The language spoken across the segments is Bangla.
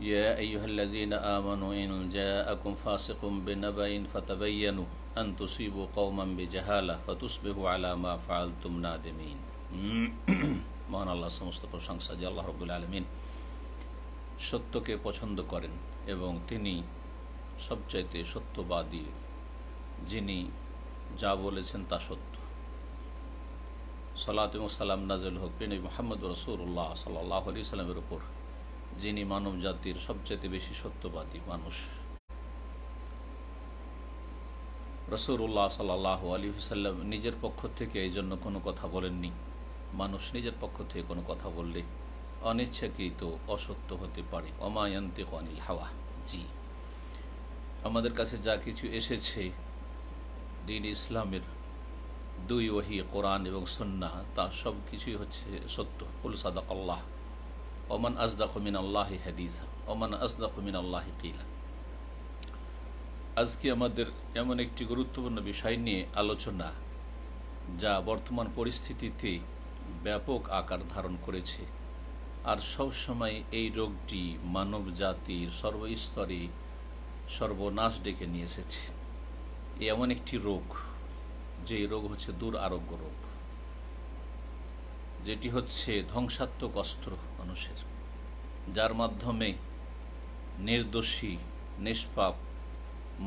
يا أيها الذين آمنوا إن جاءكم فاسق بنبأ فتبينوا أن تصيبوا قوما بجهالة فتصبحوا على ما فعلتم نادمين মহান আল্লাহ সমস্ত প্রশংসা যে আল্লাহ রবুল আলমিন সত্যকে পছন্দ করেন এবং তিনি সবচাইতে সত্যবাদী যিনি যা বলেছেন তা সত্য সালাত এবং সালাম নাজল হক বিন মোহাম্মদ রসুল্লাহ সাল্লাহ আলি সাল্লামের উপর যিনি মানব জাতির সবচেয়ে বেশি সত্যবাদী মানুষ রসুরুল্লাহ সাল্লাহ আলী হুসাল্লাম নিজের পক্ষ থেকে এই জন্য কোনো কথা বলেননি মানুষ নিজের পক্ষ থেকে কোনো কথা বললে অনিচ্ছাকৃত অসত্য হতে পারে অমায়ন্তে অনিল হাওয়া জি আমাদের কাছে যা কিছু এসেছে দিন ইসলামের দুই ওহি কোরআন এবং সন্না তা সব কিছুই হচ্ছে সত্য উল আল্লাহ ওমান আজদা কুমিন আল্লাহ হাদিসা ওমান আজদা কুমিন আল্লাহ কিলা আজকে আমাদের এমন একটি গুরুত্বপূর্ণ বিষয় নিয়ে আলোচনা যা বর্তমান পরিস্থিতিতে ব্যাপক আকার ধারণ করেছে আর সবসময় এই রোগটি মানব জাতির সর্বস্তরে সর্বনাশ ডেকে নিয়ে এসেছে এমন একটি রোগ যে রোগ হচ্ছে দূর আরোগ্য রোগ যেটি হচ্ছে ধ্বংসাত্মক অস্ত্র মানুষের যার মাধ্যমে নির্দোষী নিষ্পাপ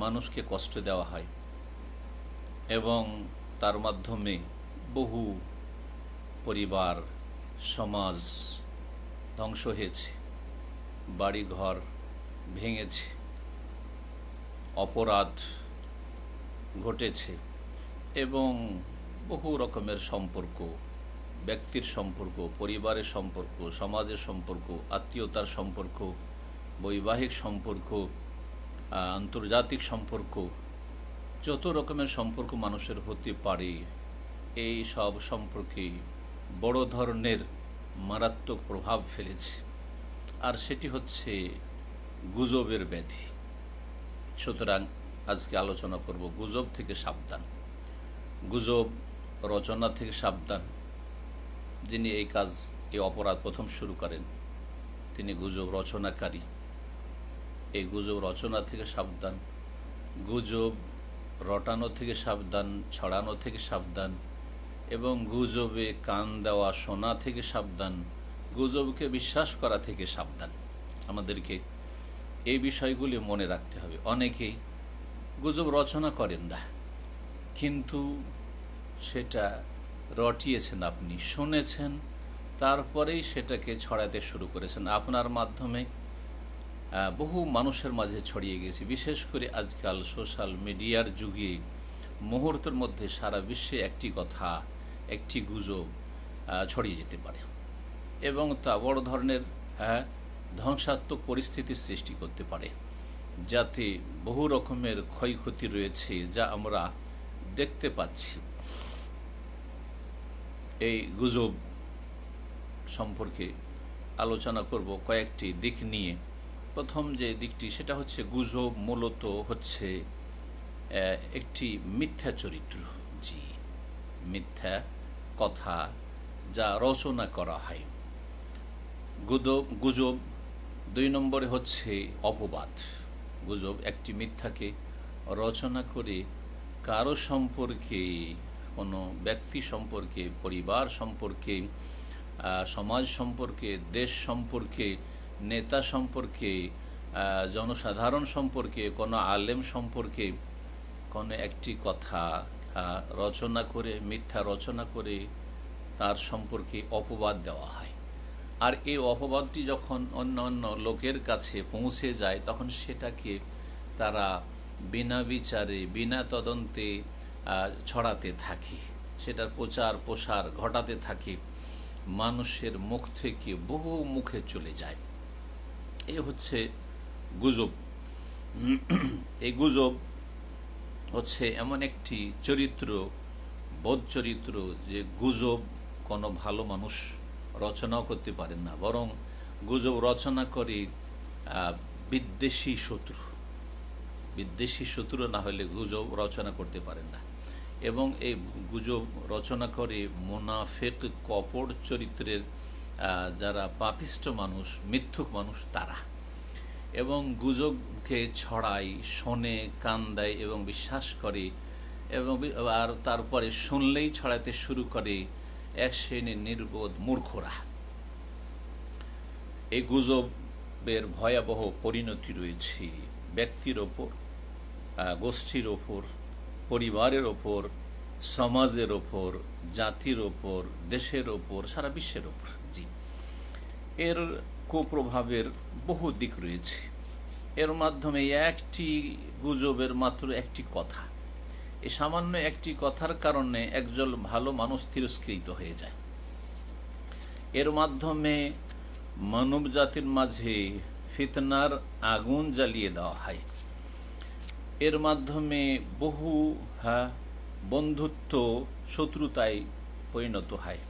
মানুষকে কষ্ট দেওয়া হয় এবং তার মাধ্যমে বহু পরিবার সমাজ ধ্বংস হয়েছে বাড়িঘর ভেঙেছে অপরাধ ঘটেছে এবং বহু রকমের সম্পর্ক ব্যক্তির সম্পর্ক পরিবারের সম্পর্ক সমাজের সম্পর্ক আত্মীয়তার সম্পর্ক বৈবাহিক সম্পর্ক আন্তর্জাতিক সম্পর্ক যত রকমের সম্পর্ক মানুষের হতে পারে এই সব সম্পর্কে বড় ধরনের মারাত্মক প্রভাব ফেলেছে আর সেটি হচ্ছে গুজবের ব্যাধি সুতরাং আজকে আলোচনা করব গুজব থেকে সাবধান গুজব রচনা থেকে সাবধান যিনি এই কাজ এই অপরাধ প্রথম শুরু করেন তিনি গুজব রচনাকারী এই গুজব রচনা থেকে সাবধান গুজব রটানো থেকে সাবধান ছড়ানো থেকে সাবধান এবং গুজবে কান দেওয়া শোনা থেকে সাবধান গুজবকে বিশ্বাস করা থেকে সাবধান আমাদেরকে এই বিষয়গুলি মনে রাখতে হবে অনেকেই গুজব রচনা করেন না কিন্তু সেটা রটিয়েছেন আপনি শুনেছেন তারপরেই সেটাকে ছড়াতে শুরু করেছেন আপনার মাধ্যমে বহু মানুষের মাঝে ছড়িয়ে গেছে বিশেষ করে আজকাল সোশ্যাল মিডিয়ার যুগে মুহূর্তের মধ্যে সারা বিশ্বে একটি কথা একটি গুজব ছড়িয়ে যেতে পারে এবং তা বড় ধরনের হ্যাঁ, ধ্বংসাত্মক পরিস্থিতির সৃষ্টি করতে পারে যাতে বহু রকমের ক্ষয়ক্ষতি রয়েছে যা আমরা দেখতে পাচ্ছি এই গুজব সম্পর্কে আলোচনা করব কয়েকটি দিক নিয়ে প্রথম যে দিকটি সেটা হচ্ছে গুজব মূলত হচ্ছে একটি মিথ্যা চরিত্র জি মিথ্যা কথা যা রচনা করা হয় গুদব গুজব দুই নম্বরে হচ্ছে অপবাদ গুজব একটি মিথ্যাকে রচনা করে কারো সম্পর্কে কোনো ব্যক্তি সম্পর্কে পরিবার সম্পর্কে সমাজ সম্পর্কে দেশ সম্পর্কে নেতা সম্পর্কে জনসাধারণ সম্পর্কে কোনো আলেম সম্পর্কে কোনো একটি কথা রচনা করে মিথ্যা রচনা করে তার সম্পর্কে অপবাদ দেওয়া হয় আর এই অপবাদটি যখন অন্য অন্য লোকের কাছে পৌঁছে যায় তখন সেটাকে তারা বিনা বিচারে বিনা তদন্তে ছড়াতে থাকি সেটার প্রচার প্রসার ঘটাতে থাকি মানুষের মুখ থেকে বহু মুখে চলে যায় এ হচ্ছে গুজব এই গুজব হচ্ছে এমন একটি চরিত্র বোধ চরিত্র যে গুজব কোনো ভালো মানুষ রচনাও করতে পারেন না বরং গুজব রচনা করে বিদ্বেষী শত্রু বিদ্বেষী শত্রু না হলে গুজব রচনা করতে পারেন না এবং এই গুজব রচনা করে মোনাফেক কপট চরিত্রের যারা পাপিষ্ট মানুষ মিথ্যুক মানুষ তারা এবং গুজবকে ছড়ায় শোনে কান দেয় এবং বিশ্বাস করে এবং আর তারপরে শুনলেই ছড়াতে শুরু করে এক শ্রেণীর নির্বোধ মূর্খরা এই গুজবের ভয়াবহ পরিণতি রয়েছে ব্যক্তির ওপর গোষ্ঠীর ওপর পরিবারের ওপর সমাজের ওপর জাতির ওপর দেশের ওপর সারা বিশ্বের ওপর জি এর কুপ্রভাবের বহু দিক রয়েছে এর মাধ্যমে একটি গুজবের মাত্র একটি কথা এই সামান্য একটি কথার কারণে একজন ভালো মানুষ তিরস্কৃত হয়ে যায় এর মাধ্যমে মানব জাতির মাঝে ফিতনার আগুন জ্বালিয়ে দেওয়া হয় এর মাধ্যমে বহু হ্যাঁ বন্ধুত্ব শত্রুতায় পরিণত হয়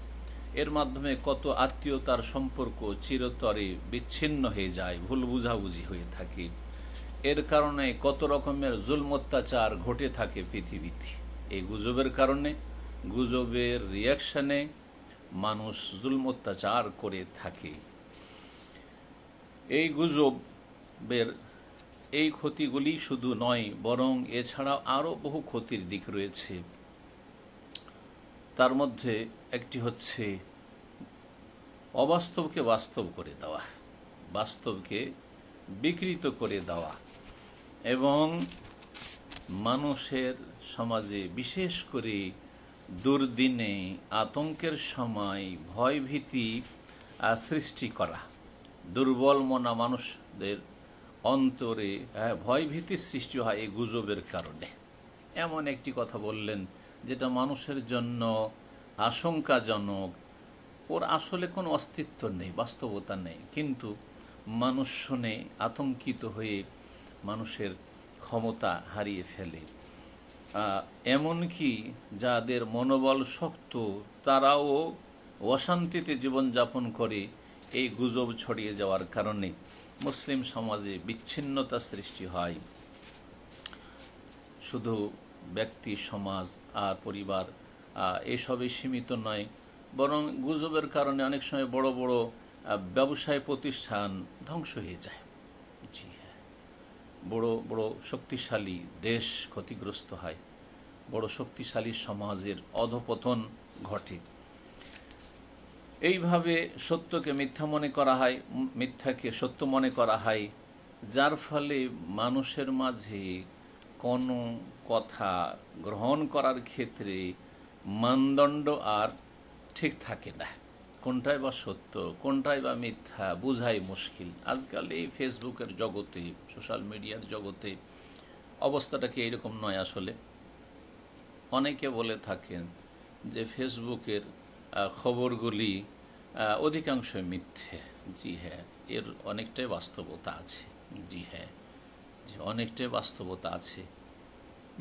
এর মাধ্যমে কত আত্মীয়তার সম্পর্ক চিরতরে বিচ্ছিন্ন হয়ে যায় ভুল বুঝাবুঝি হয়ে থাকে এর কারণে কত রকমের জুলম অত্যাচার ঘটে থাকে পৃথিবীতে এই গুজবের কারণে গুজবের রিয়াকশানে মানুষ জুলম অত্যাচার করে থাকে এই গুজবের এই ক্ষতিগুলি শুধু নয় বরং এছাড়া আরও বহু ক্ষতির দিক রয়েছে তার মধ্যে একটি হচ্ছে অবাস্তবকে বাস্তব করে দেওয়া বাস্তবকে বিকৃত করে দেওয়া এবং মানুষের সমাজে বিশেষ করে দুর্দিনে আতঙ্কের সময় ভয়ভীতি সৃষ্টি করা দুর্বল মনা মানুষদের অন্তরে হ্যাঁ, ভয়ভীতি সৃষ্টি হয় এই গুজবের কারণে এমন একটি কথা বললেন যেটা মানুষের জন্য আশঙ্কাজনক ওর আসলে কোনো অস্তিত্ব নেই বাস্তবতা নেই কিন্তু মানুষ শুনে আতঙ্কিত হয়ে মানুষের ক্ষমতা হারিয়ে ফেলে এমনকি যাদের মনোবল শক্ত তারাও অশান্তিতে জীবনযাপন করে এই গুজব ছড়িয়ে যাওয়ার কারণে মুসলিম সমাজে বিচ্ছিন্নতা সৃষ্টি হয় শুধু ব্যক্তি সমাজ আর পরিবার এসবে সীমিত নয় বরং গুজবের কারণে অনেক সময় বড় বড় ব্যবসায় প্রতিষ্ঠান ধ্বংস হয়ে যায় জি হ্যাঁ বড় বড় শক্তিশালী দেশ ক্ষতিগ্রস্ত হয় বড় শক্তিশালী সমাজের অধপতন ঘটে এইভাবে সত্যকে মিথ্যা মনে করা হয় মিথ্যাকে সত্য মনে করা হয় যার ফলে মানুষের মাঝে কোনো কথা গ্রহণ করার ক্ষেত্রে মানদণ্ড আর ঠিক থাকে না কোনটাই বা সত্য কোনটাই বা মিথ্যা বোঝাই মুশকিল আজকাল এই ফেসবুকের জগতে সোশ্যাল মিডিয়ার জগতে অবস্থাটা কি এরকম নয় আসলে অনেকে বলে থাকেন যে ফেসবুকের খবরগুলি অধিকাংশ মিথ্যে জি হ্যাঁ এর অনেকটাই বাস্তবতা আছে জি হ্যাঁ যে অনেকটাই বাস্তবতা আছে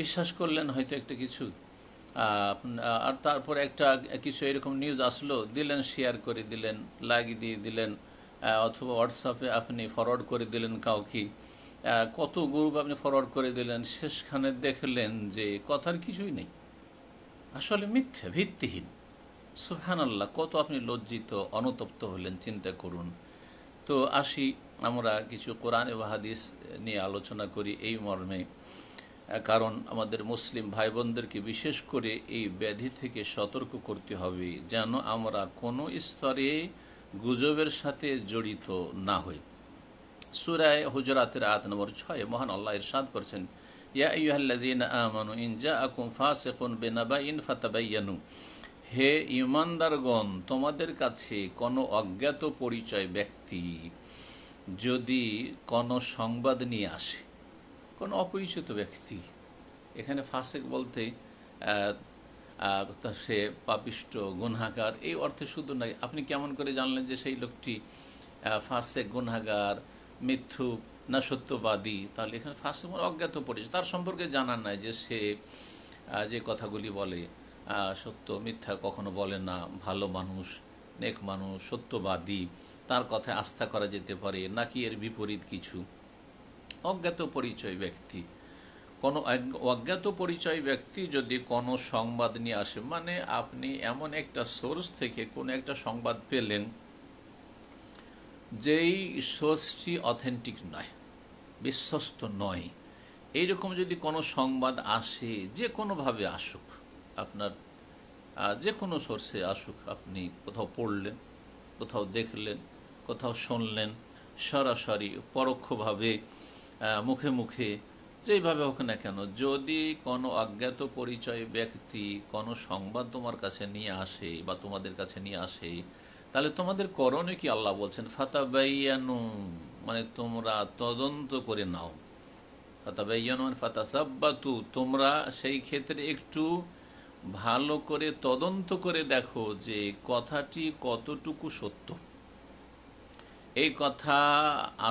বিশ্বাস করলেন হয়তো একটা কিছু আর তারপর একটা কিছু এরকম নিউজ আসলো দিলেন শেয়ার করে দিলেন লাগিয়ে দিয়ে দিলেন অথবা হোয়াটসঅ্যাপে আপনি ফরওয়ার্ড করে দিলেন কাউকে কত গ্রুপ আপনি ফরওয়ার্ড করে দিলেন শেষখানে দেখলেন যে কথার কিছুই নেই আসলে মিথ্যে ভিত্তিহীন সুফহান আল্লাহ কত আপনি লজ্জিত অনুতপ্ত হলেন চিন্তা করুন তো আসি আমরা কিছু কোরআন এবং হাদিস নিয়ে আলোচনা করি এই মর্মে কারণ আমাদের মুসলিম ভাই বোনদেরকে বিশেষ করে এই ব্যাধি থেকে সতর্ক করতে হবে যেন আমরা কোনো স্তরে গুজবের সাথে জড়িত না হই সুরায় হুজরাতের আয়াত নম্বর ছয় মহান আল্লাহ ইরশাদ করছেন ইয়া ইয়াল্লাযীনা আমানু ইন জাআকুম ফাসিকুন বিনাবাইন ফাতাবায়ানু হে ইমানদারগণ তোমাদের কাছে কোনো অজ্ঞাত পরিচয় ব্যক্তি যদি কোনো সংবাদ নিয়ে আসে কোনো অপরিচিত ব্যক্তি এখানে ফাসেক বলতে সে পাপিষ্ট গুনহাগার এই অর্থে শুধু নয় আপনি কেমন করে জানলেন যে সেই লোকটি ফাসেক গুনহাগার মিথ্যু না সত্যবাদী তাহলে এখানে ফাসেক অজ্ঞাত পরিচয় তার সম্পর্কে জানা নাই যে সে যে কথাগুলি বলে সত্য মিথ্যা কখনো বলে না ভালো মানুষ নেক মানুষ সত্যবাদী তার কথায় আস্থা করা যেতে পারে নাকি এর বিপরীত কিছু অজ্ঞাত পরিচয় ব্যক্তি কোনো অজ্ঞাত পরিচয় ব্যক্তি যদি কোনো সংবাদ নিয়ে আসে মানে আপনি এমন একটা সোর্স থেকে কোনো একটা সংবাদ পেলেন যেই সোর্সটি অথেন্টিক নয় বিশ্বস্ত নয় এইরকম যদি কোনো সংবাদ আসে যে কোনোভাবে আসুক আপনার যে কোনো সোর্সে আসুক আপনি কোথাও পড়লেন কোথাও দেখলেন কোথাও শুনলেন সরাসরি পরোক্ষভাবে মুখে মুখে যেইভাবে হোক না কেন যদি কোনো অজ্ঞাত পরিচয় ব্যক্তি কোনো সংবাদ তোমার কাছে নিয়ে আসে বা তোমাদের কাছে নিয়ে আসে তাহলে তোমাদের করণে কি আল্লাহ বলছেন ফাতাবাইয়ানু মানে তোমরা তদন্ত করে নাও ফাতাবাইয়ানু মানে ফাতাসাব্বাতু তোমরা সেই ক্ষেত্রে একটু ভালো করে তদন্ত করে দেখো যে কথাটি কতটুকু সত্য এই কথা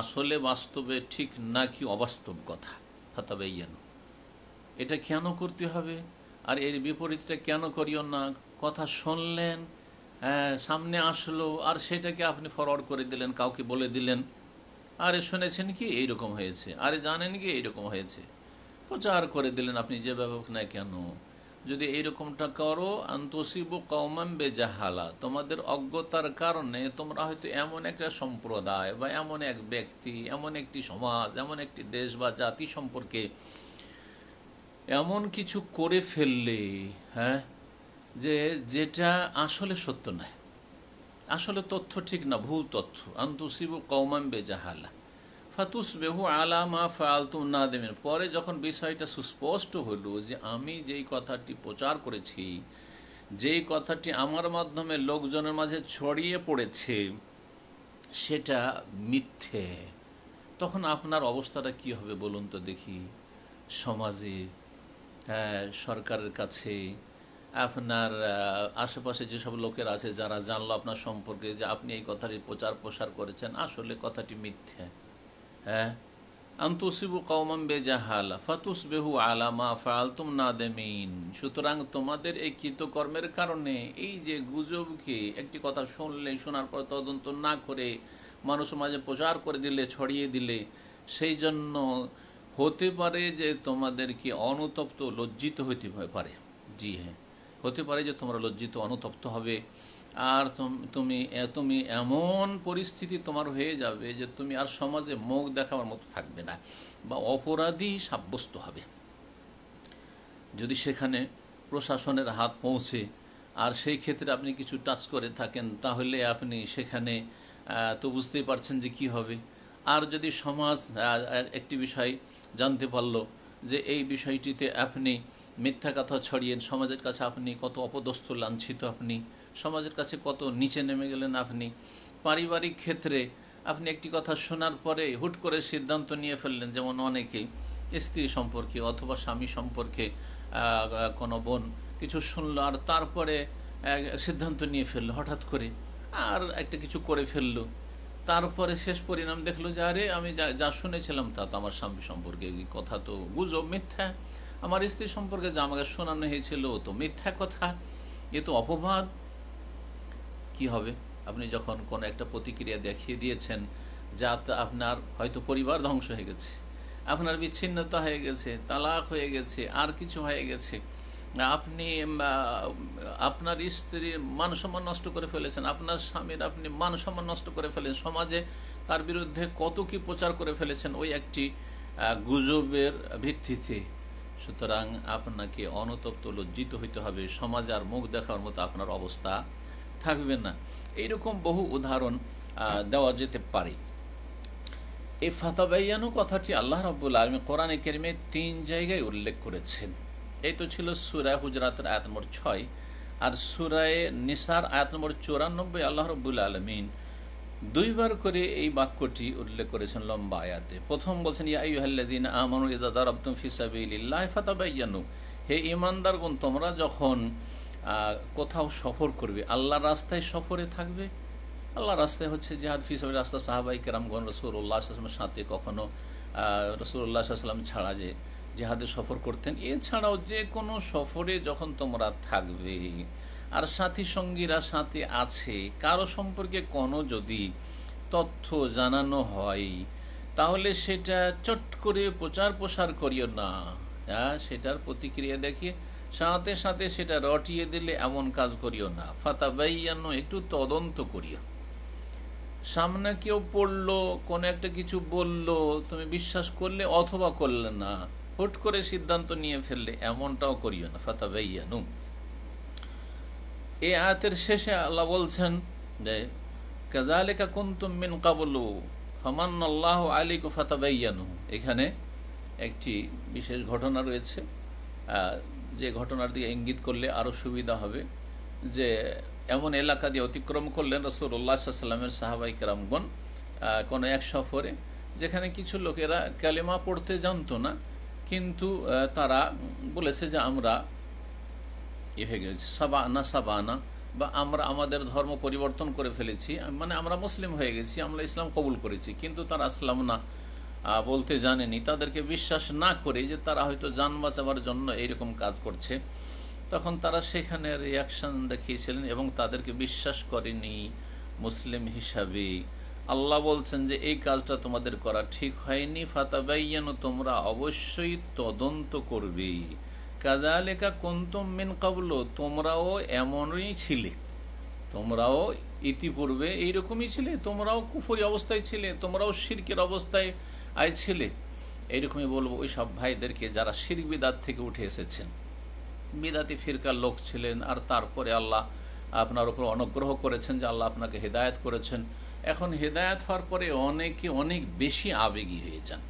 আসলে বাস্তবে ঠিক নাকি অবাস্তব কথা হাতাবে এটা কেন করতে হবে আর এর বিপরীতটা কেন করিও না কথা শুনলেন হ্যাঁ, সামনে আসলো আর সেটাকে আপনি ফরওয়ার্ড করে দিলেন কাউকে বলে দিলেন আরে শুনেছেন কি এইরকম হয়েছে আরে জানেন কি এইরকম হয়েছে প্রচার করে দিলেন আপনি যে ব্যাপক না কেন যদি এইরকমটা করো আন্তসিব কৌমাম বেজাহালা তোমাদের অজ্ঞতার কারণে তোমরা হয়তো এমন একটা সম্প্রদায় বা এমন এক ব্যক্তি এমন একটি সমাজ এমন একটি দেশ বা জাতি সম্পর্কে এমন কিছু করে ফেললে হ্যাঁ যে যেটা আসলে সত্য নয় আসলে তথ্য ঠিক না ভুল তথ্য আন্তসিব কৌমাম বেজাহালা ফাতুস বেহু আলা মা ফালতু না দেবেন পরে যখন বিষয়টা সুস্পষ্ট হলো যে আমি যেই কথাটি প্রচার করেছি যেই কথাটি আমার মাধ্যমে লোকজনের মাঝে ছড়িয়ে পড়েছে সেটা মিথ্যে তখন আপনার অবস্থাটা কি হবে বলুন তো দেখি সমাজে হ্যাঁ, সরকারের কাছে আপনার আশেপাশে যেসব লোকের আছে যারা জানলো আপনার সম্পর্কে যে আপনি এই কথাটি প্রচার প্রসার করেছেন আসলে কথাটি মিথ্যা হ্যাঁ আন্তসিবু কৌমম বেজাহালা ফাতুস বেহু আলামা ফালতুম নাদেমিন সুতরাং তোমাদের এই কৃতকর্মের কারণে এই যে গুজবকে একটি কথা শুনলে শোনার পর তদন্ত না করে মানুষ মাঝে প্রচার করে দিলে ছড়িয়ে দিলে সেই জন্য হতে পারে যে তোমাদেরকে অনুতপ্ত লজ্জিত হইতে পারে জি হ্যাঁ হতে পারে যে তোমরা লজ্জিত অনুতপ্ত হবে আর তুমি তুমি এমন পরিস্থিতি তোমার হয়ে যাবে যে তুমি আর সমাজে মুখ দেখাবার মতো থাকবে না বা অপরাধী সাব্যস্ত হবে যদি সেখানে প্রশাসনের হাত পৌঁছে আর সেই ক্ষেত্রে আপনি কিছু টাচ করে থাকেন তাহলে আপনি সেখানে তো বুঝতেই পারছেন যে কি হবে আর যদি সমাজ একটি বিষয় জানতে পারল যে এই বিষয়টিতে আপনি মিথ্যা কথা ছড়িয়ে সমাজের কাছে আপনি কত অপদস্থ লাঞ্ছিত আপনি সমাজের কাছে কত নিচে নেমে গেলেন আপনি পারিবারিক ক্ষেত্রে আপনি একটি কথা শোনার পরে হুট করে সিদ্ধান্ত নিয়ে ফেললেন যেমন অনেকে স্ত্রী সম্পর্কে অথবা স্বামী সম্পর্কে কোনো বোন কিছু শুনলো আর তারপরে সিদ্ধান্ত নিয়ে ফেললো হঠাৎ করে আর একটা কিছু করে ফেললো তারপরে শেষ পরিণাম দেখলো যে আরে আমি যা শুনেছিলাম তা তো আমার স্বামী সম্পর্কে কথা তো গুজব মিথ্যা আমার স্ত্রী সম্পর্কে যা আমাকে শোনানো হয়েছিল তো মিথ্যা কথা এ তো অপবাদ কি হবে আপনি যখন কোনো একটা প্রতিক্রিয়া দেখিয়ে দিয়েছেন যা আপনার হয়তো পরিবার ধ্বংস হয়ে গেছে আপনার বিচ্ছিন্নতা হয়ে গেছে তালাক হয়ে গেছে আর কিছু হয়ে গেছে আপনি আপনার স্ত্রীর মানসম্মান নষ্ট করে ফেলেছেন আপনার স্বামীর আপনি মানসম্মান নষ্ট করে ফেলেন সমাজে তার বিরুদ্ধে কত কি প্রচার করে ফেলেছেন ওই একটি গুজবের ভিত্তিতে সুতরাং আপনাকে অনতপ্ত লজ্জিত হইতে হবে সমাজ আর মুখ দেখার মতো আপনার অবস্থা থাকবে না এইরকম বহু উদাহরণ দেওয়া যেতে পারে এই ফাতাবাইয়ানু কথাটি আল্লাহ রব্বুল আলমী কোরআনে কেরিমে তিন জায়গায় উল্লেখ করেছেন এই তো ছিল সুরায় হুজরাতের আয়াত নম্বর ছয় আর সুরায় নিসার আয়াত নম্বর চুরানব্বই আল্লাহ রব্বুল আলমিন দুইবার করে এই বাক্যটি উল্লেখ করেছেন লম্বা আয়াতে প্রথম বলছেন ইয়াইহাল্লাদিন আমানু ইজাদার আব্দম ফাতাবাইয়ানু হে ইমানদারগুন তোমরা যখন কোথাও সফর করবে আল্লাহ রাস্তায় সফরে থাকবে আল্লাহ রাস্তায় হচ্ছে জেহাদ ফিসাবের রাস্তা সাহাবাই কেরামগণ রসুল্লাহ আসলামের সাথে কখনো রসুল্লাহ আসলাম ছাড়া যে জেহাদে সফর করতেন এছাড়াও যে কোনো সফরে যখন তোমরা থাকবে আর সাথী সঙ্গীরা সাথে আছে কারো সম্পর্কে কোনো যদি তথ্য জানানো হয় তাহলে সেটা চট করে প্রচার প্রসার করিও না হ্যাঁ সেটার প্রতিক্রিয়া দেখিয়ে সাথে সাথে সেটা রটিয়ে দিলে এমন কাজ করিও না বাইয়ান একটু তদন্ত করিও সামনে কেউ পড়লো কোনো একটা কিছু বলল তুমি বিশ্বাস করলে অথবা করলে না হুট করে সিদ্ধান্ত নিয়ে ফেললে এমনটাও করিও না ফাতাবাইয়ানু এ আয়াতের শেষে আল্লাহ বলছেন যে কাজালেকা কুন্তুম মিন কাবলু ফমান্নাল্লাহ আলিক বাইয়ানু এখানে একটি বিশেষ ঘটনা রয়েছে যে ঘটনার দিকে ইঙ্গিত করলে আরও সুবিধা হবে যে এমন এলাকা দিয়ে অতিক্রম করলেন রসুল্লাহ সাল্লামের সাহাবাই কেরামগণ কোনো এক সফরে যেখানে কিছু লোকেরা ক্যালেমা পড়তে জানতো না কিন্তু তারা বলেছে যে আমরা ইয়ে হয়ে গেছি সাবানা আনা বা আমরা আমাদের ধর্ম পরিবর্তন করে ফেলেছি মানে আমরা মুসলিম হয়ে গেছি আমরা ইসলাম কবুল করেছি কিন্তু তারা আসলাম না বলতে জানেনি তাদেরকে বিশ্বাস না করে যে তারা হয়তো যান বাঁচাবার জন্য এইরকম কাজ করছে তখন তারা সেখানে রিয়াকশান দেখিয়েছিলেন এবং তাদেরকে বিশ্বাস করেনি মুসলিম হিসাবে আল্লাহ বলছেন যে এই কাজটা তোমাদের করা ঠিক হয়নি ফাতাবাইয়ান তোমরা অবশ্যই তদন্ত করবে কাদালেকা কন্তম মেন কাবল তোমরাও এমনই ছিলে তোমরাও ইতিপূর্বে এইরকমই ছিলে তোমরাও কুফরি অবস্থায় ছিলে তোমরাও শিরকের অবস্থায় আয় ছেলে এইরকমই বলবো ওই সব ভাইদেরকে যারা শির বিদাত থেকে উঠে এসেছেন বিদাতি ফিরকার লোক ছিলেন আর তারপরে আল্লাহ আপনার উপর অনুগ্রহ করেছেন যে আল্লাহ আপনাকে হেদায়ত করেছেন এখন হেদায়ত হওয়ার পরে অনেকে অনেক বেশি আবেগী হয়ে যান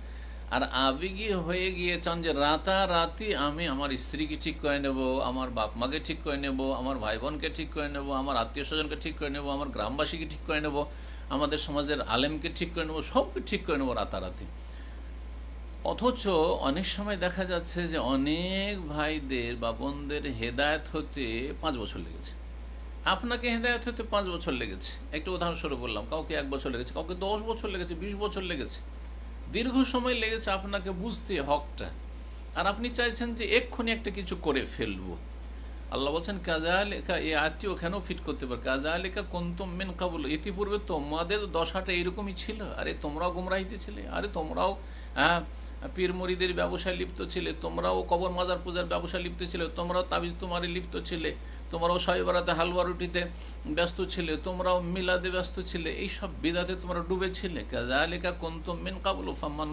আর আবেগী হয়ে গিয়ে চান যে রাতারাতি আমি আমার স্ত্রীকে ঠিক করে নেব আমার বাপ মাকে ঠিক করে নেব আমার ভাই বোনকে ঠিক করে নেব আমার আত্মীয় স্বজনকে ঠিক করে নেব আমার গ্রামবাসীকে ঠিক করে নেব আমাদের সমাজের আলেমকে ঠিক করে নেবো সবকে ঠিক করে নেবো রাতারাতি অথচ অনেক সময় দেখা যাচ্ছে যে অনেক ভাইদের বা বোনদের হেদায়ত হতে পাঁচ বছর লেগেছে আপনাকে হেদায়ত হতে পাঁচ বছর লেগেছে একটু উদাহরণস্বরূপ বললাম কাউকে এক বছর লেগেছে কাউকে দশ বছর লেগেছে বিশ বছর লেগেছে দীর্ঘ সময় লেগেছে আপনাকে বুঝতে হকটা আর আপনি চাইছেন যে এক্ষুনি একটা কিছু করে ফেলবো আল্লাহ বলছেন কাজা লেখা এই আয়াতটি ওখানেও ফিট করতে পারে কাজা লেখা কন্তম মেন কাবুল ইতিপূর্বে তোমাদের দশাটা এরকমই ছিল আরে তোমরাও গুমরাহিতে ছিলে আরে তোমরাও হ্যাঁ পীর মরিদের ব্যবসায় লিপ্ত ছিলে তোমরাও কবর মাজার পূজার ব্যবসায় লিপ্ত ছিলে তোমরাও তাবিজ তোমারে লিপ্ত ছিলে তোমরাও সাহেবরাতে হালুয়া রুটিতে ব্যস্ত ছিলে তোমরাও মিলাদে ব্যস্ত ছিলে এইসব বিদাতে তোমরা ডুবেছিলে কাজা লেখা কন্তম মেন কাবুল ফাম্মান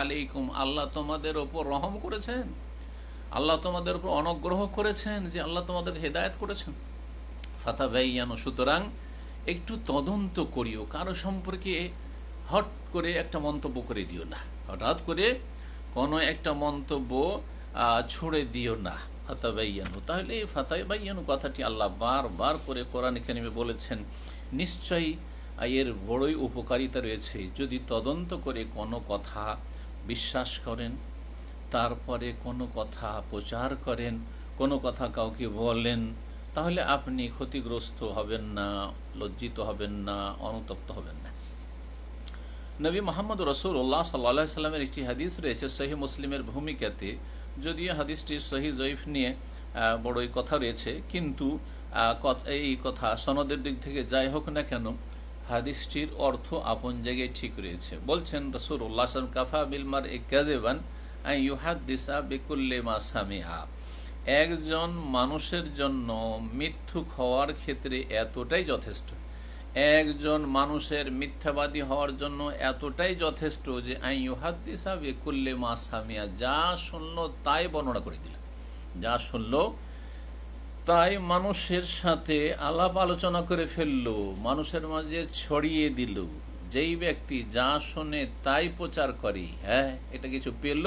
আলাইকুম আল্লাহ তোমাদের ওপর রহম করেছেন আল্লাহ তোমাদের উপর অনগ্রহ করেছেন যে আল্লাহ তোমাদের হেদায়ত করেছেন ফাতা ভাইয়ানো সুতরাং একটু তদন্ত করিও কারো সম্পর্কে হট করে একটা মন্তব্য করে দিও না হঠাৎ করে কোনো একটা মন্তব্য ছুড়ে দিও না ফাতা ভাইয়ানু তাহলে এই ভাইয়ানু কথাটি আল্লাহ বারবার করে কোরআন এখানে বলেছেন নিশ্চয়ই এর বড়ই উপকারিতা রয়েছে যদি তদন্ত করে কোনো কথা বিশ্বাস করেন তারপরে কোনো কথা প্রচার করেন কোনো কথা কাউকে বলেন তাহলে আপনি ক্ষতিগ্রস্ত হবেন না লজ্জিত হবেন না অনুতপ্ত হবেন না নবী মোহাম্মদ রসুল্লাহ সাল্লা সাল্লামের একটি হাদিস রয়েছে সহি মুসলিমের ভূমিকাতে যদিও হাদিসটি সহি জয়ীফ নিয়ে বড়ই কথা রয়েছে কিন্তু এই কথা সনদের দিক থেকে যাই হোক না কেন হাদিসটির অর্থ আপন জায়গায় ঠিক রয়েছে বলছেন রসুল্লাহ কাফা বিলমার এ কাজেবান ইউহাদ্দিসা বেকুল্লে মাসামিহা একজন মানুষের জন্য মিথ্যুক হওয়ার ক্ষেত্রে এতটাই যথেষ্ট একজন মানুষের মিথ্যাবাদী হওয়ার জন্য এতটাই যথেষ্ট যে আই ইউহাদ্দিসা বেকুল্লে সামিয়া যা শুনল তাই বর্ণনা করে দিল যা শুনল তাই মানুষের সাথে আলাপ আলোচনা করে ফেলল মানুষের মাঝে ছড়িয়ে দিল যেই ব্যক্তি যা শোনে তাই প্রচার করে হ্যাঁ এটা কিছু পেল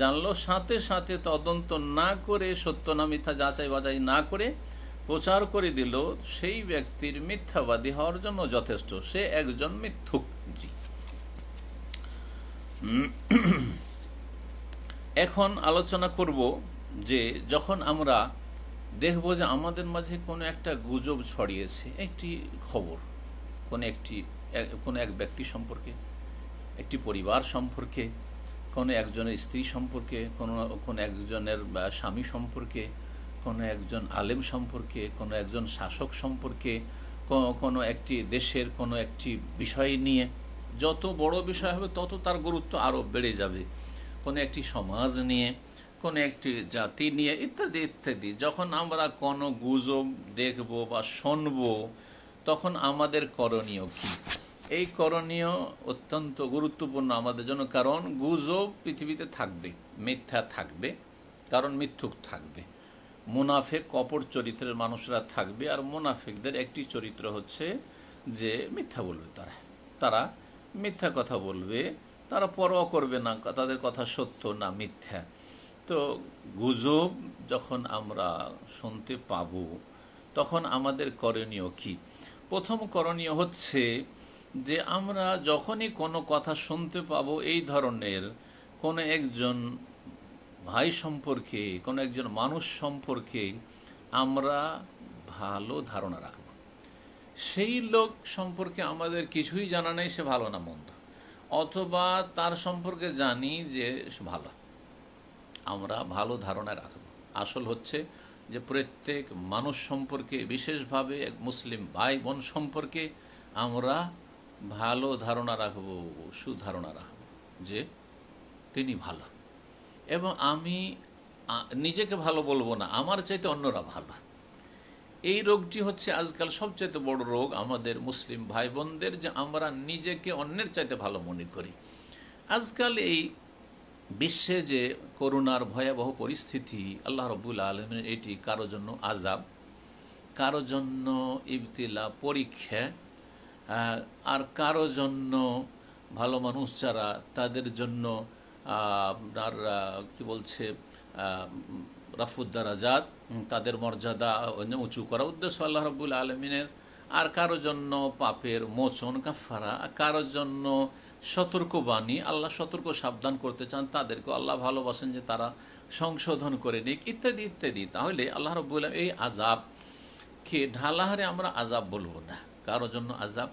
জানলো সাথে সাথে তদন্ত না করে সত্য না মিথ্যা যাচাই বাছাই না করে প্রচার করে দিল সেই ব্যক্তির মিথ্যাবাদী হওয়ার জন্য যথেষ্ট সে একজন মিথ্যুক জি এখন আলোচনা করব যে যখন আমরা দেখব যে আমাদের মাঝে কোনো একটা গুজব ছড়িয়েছে একটি খবর কোন একটি কোনো এক ব্যক্তি সম্পর্কে একটি পরিবার সম্পর্কে কোনো একজনের স্ত্রী সম্পর্কে কোনো কোনো একজনের স্বামী সম্পর্কে কোনো একজন আলেম সম্পর্কে কোনো একজন শাসক সম্পর্কে কোনো একটি দেশের কোনো একটি বিষয় নিয়ে যত বড় বিষয় হবে তত তার গুরুত্ব আরও বেড়ে যাবে কোনো একটি সমাজ নিয়ে কোনো একটি জাতি নিয়ে ইত্যাদি ইত্যাদি যখন আমরা কোনো গুজব দেখব বা শুনব তখন আমাদের করণীয় কী এই করণীয় অত্যন্ত গুরুত্বপূর্ণ আমাদের জন্য কারণ গুজব পৃথিবীতে থাকবে মিথ্যা থাকবে কারণ মিথ্যুক থাকবে মুনাফেক কপট চরিত্রের মানুষরা থাকবে আর মুনাফেকদের একটি চরিত্র হচ্ছে যে মিথ্যা বলবে তারা তারা মিথ্যা কথা বলবে তারা পরোয়া করবে না তাদের কথা সত্য না মিথ্যা তো গুজব যখন আমরা শুনতে পাব তখন আমাদের করণীয় কি প্রথম করণীয় হচ্ছে যে আমরা যখনই কোনো কথা শুনতে পাবো এই ধরনের কোনো একজন ভাই সম্পর্কে কোনো একজন মানুষ সম্পর্কে আমরা ভালো ধারণা রাখব সেই লোক সম্পর্কে আমাদের কিছুই জানা নেই সে ভালো না মন্দ অথবা তার সম্পর্কে জানি যে ভালো আমরা ভালো ধারণা রাখব আসল হচ্ছে যে প্রত্যেক মানুষ সম্পর্কে বিশেষভাবে এক মুসলিম ভাই বোন সম্পর্কে আমরা ভালো ধারণা রাখব সুধারণা রাখব যে তিনি ভালো এবং আমি নিজেকে ভালো বলবো না আমার চাইতে অন্যরা ভালো এই রোগটি হচ্ছে আজকাল সবচেয়ে বড় রোগ আমাদের মুসলিম ভাই বোনদের যে আমরা নিজেকে অন্যের চাইতে ভালো মনে করি আজকাল এই বিশ্বে যে করোনার ভয়াবহ পরিস্থিতি আল্লাহ রব্বুল আলমের এটি কারো জন্য আজাব কারো জন্য ইবতিলা পরীক্ষা আর কারো জন্য ভালো মানুষ যারা তাদের জন্য আপনার কি বলছে আজাদ তাদের মর্যাদা উঁচু করা উদ্দেশ্য আল্লাহ রবুল আলমিনের আর কারো জন্য পাপের মোচন কাফারা কারো জন্য সতর্কবাণী আল্লাহ সতর্ক সাবধান করতে চান তাদেরকে আল্লাহ ভালোবাসেন যে তারা সংশোধন করে নিক ইত্যাদি ইত্যাদি তাহলে আল্লাহ রবুল্লাহ এই আজাবকে ঢালাহারে আমরা আজাব বলবো না কারো জন্য আজাব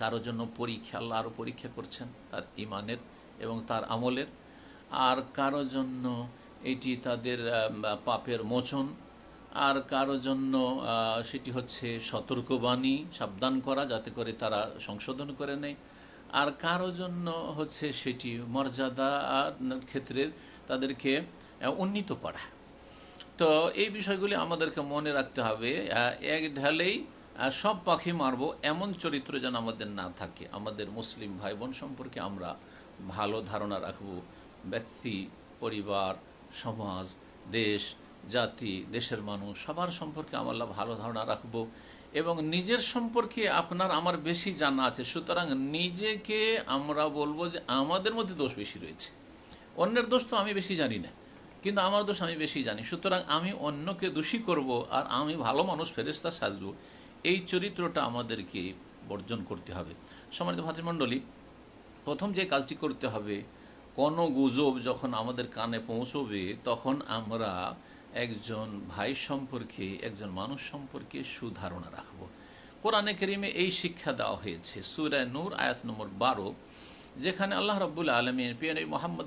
কারোর জন্য পরীক্ষা আল্লাহ আরও পরীক্ষা করছেন তার ইমানের এবং তার আমলের আর কারো জন্য এটি তাদের পাপের মোচন আর কারো জন্য সেটি হচ্ছে সতর্কবাণী সাবধান করা যাতে করে তারা সংশোধন করে নেয় আর কারো জন্য হচ্ছে সেটি মর্যাদা ক্ষেত্রে তাদেরকে উন্নীত করা তো এই বিষয়গুলি আমাদেরকে মনে রাখতে হবে এক ঢালেই সব পাখি মারব এমন চরিত্র যেন আমাদের না থাকে আমাদের মুসলিম ভাই বোন সম্পর্কে আমরা ভালো ধারণা রাখব ব্যক্তি পরিবার সমাজ দেশ জাতি দেশের মানুষ সবার সম্পর্কে আমরা ভালো ধারণা রাখব এবং নিজের সম্পর্কে আপনার আমার বেশি জানা আছে সুতরাং নিজেকে আমরা বলবো যে আমাদের মধ্যে দোষ বেশি রয়েছে অন্যের দোষ তো আমি বেশি জানি না কিন্তু আমার দোষ আমি বেশি জানি সুতরাং আমি অন্যকে দোষী করব আর আমি ভালো মানুষ ফেরেস্তা সাজবো এই চরিত্রটা আমাদেরকে বর্জন করতে হবে সমাজ ভাতৃমণ্ডলী প্রথম যে কাজটি করতে হবে কোন গুজব যখন আমাদের কানে পৌঁছবে তখন আমরা একজন ভাই সম্পর্কে একজন মানুষ সম্পর্কে সুধারণা রাখব কোরআনে কেরিমে এই শিক্ষা দেওয়া হয়েছে সুরায় নূর আয়াত নম্বর বারো যেখানে আল্লাহ রব্বুল আলমীর পিয়ানী মোহাম্মদ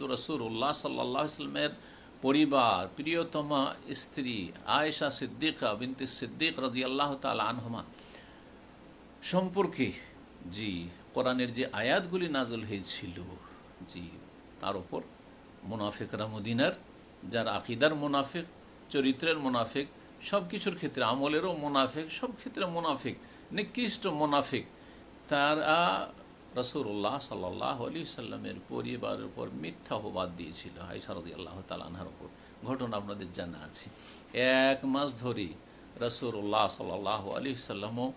উল্লাহ সাল্লাহ ইসলামের পরিবার প্রিয়তমা স্ত্রী আয়েশা সিদ্দিকা বিনতি সিদ্দিক রাজি আল্লাহ তাল আনহমা সম্পর্কে জি কোরআনের যে আয়াতগুলি নাজল হয়েছিল জি তার ওপর মুনাফেকরা মদিনার যার আকিদার মুনাফিক চরিত্রের মুনাফিক সব কিছুর ক্ষেত্রে আমলেরও মুনাফিক সব ক্ষেত্রে মুনাফিক নিকৃষ্ট মুনাফিক তারা রসুল্লাহ সাল্লাহ আলি সাল্লামের পরিবারের উপর মিথ্যা অপবাদ দিয়েছিল সারদি আল্লাহ তালানহার উপর ঘটনা আপনাদের জানা আছে এক মাস ধরে রসুল্লাহ সাল্লাহ আলি সাল্লামও